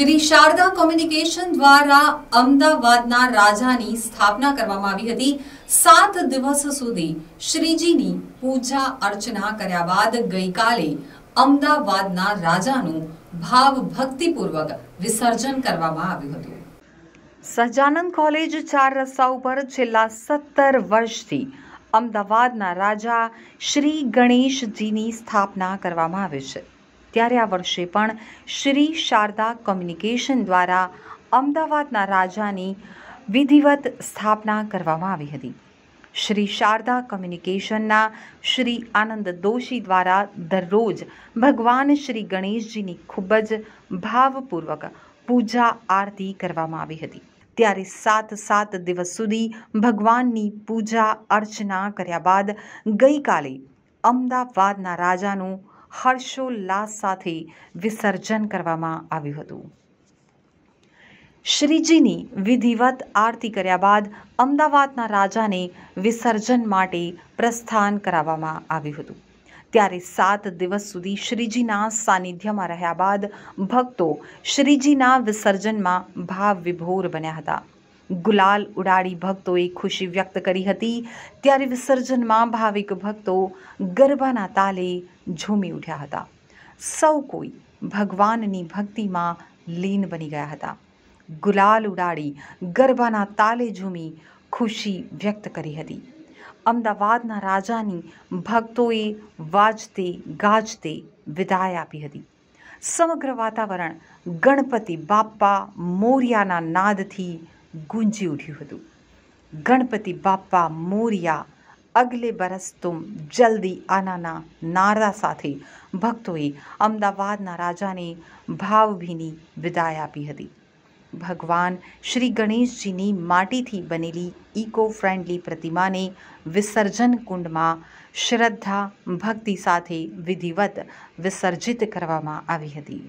Shri Sharda communication દ્વારા અમદાવાદના રાજાની સ્થાપના કરવામાં આવી હતી સાત દિવસ સુધી શ્રીજીની પૂજા અર્ચના કર્યા બાદ ગઈકાલે અમદાવાદના રાજાનું ભાવ ભક્તિપૂર્વક વિસર્જન કરવામાં આવ્યું હતું સહજાનંદ કોલેજ ચાર રસ્તા ઉપર છેલ્લા સત્તર વર્ષથી અમદાવાદના રાજા શ્રી ગણેશજીની સ્થાપના કરવામાં આવી છે ત્યારે આ વર્ષે પણ શ્રી શારદા કોમ્યુનિકેશન દ્વારા અમદાવાદના રાજાની વિધિવત સ્થાપના કરવામાં આવી હતી શ્રી શારદા કોમ્યુનિકેશનના શ્રી આનંદ દોશી દ્વારા દરરોજ ભગવાન શ્રી ગણેશજીની ખૂબ જ ભાવપૂર્વક પૂજા આરતી કરવામાં આવી હતી ત્યારે સાત સાત દિવસ સુધી ભગવાનની પૂજા અર્ચના કર્યા બાદ ગઈકાલે અમદાવાદના રાજાનું હર્ષોલ્લાસ સાથે વિસર્જન કરવામાં આવ્યું હતું શ્રીજીની વિધિવત આરતી કર્યા બાદ અમદાવાદના રાજાને વિસર્જન માટે પ્રસ્થાન કરાવવામાં આવ્યું હતું ત્યારે સાત દિવસ સુધી શ્રીજીના સાનિધ્યમાં રહ્યા બાદ ભક્તો શ્રીજીના વિસર્જનમાં ભાવ વિભોર બન્યા હતા ગુલાલ ઉડાડી ભક્તોએ ખુશી વ્યક્ત કરી હતી ત્યારે વિસર્જનમાં ભાવિક ભક્તો ગરબાના તાલે ઝૂમી ઉઠ્યા હતા સૌ કોઈ ભગવાનની ભક્તિમાં લીન બની ગયા હતા ગુલાલ ઉડાડી ગરબાના તાલે ઝૂમી ખુશી વ્યક્ત કરી હતી અમદાવાદના રાજાની ભક્તોએ વાજતે ગાજતે વિદાય આપી હતી સમગ્ર વાતાવરણ ગણપતિ બાપ્પા મોર્યાના નાદથી ગુંજી ઉઠ્યું હતું ગણપતિ બાપ્પા મોરિયા અગલે બરસ તુમ જલ્દી આનાના નારા સાથે ભક્તોએ અમદાવાદના રાજાને ભાવભીની વિદાય આપી હતી ભગવાન શ્રી ગણેશજીની માટીથી બનેલી ઇકો ફ્રેન્ડલી પ્રતિમાને વિસર્જન કુંડમાં શ્રદ્ધા ભક્તિ સાથે વિધિવત વિસર્જિત કરવામાં આવી હતી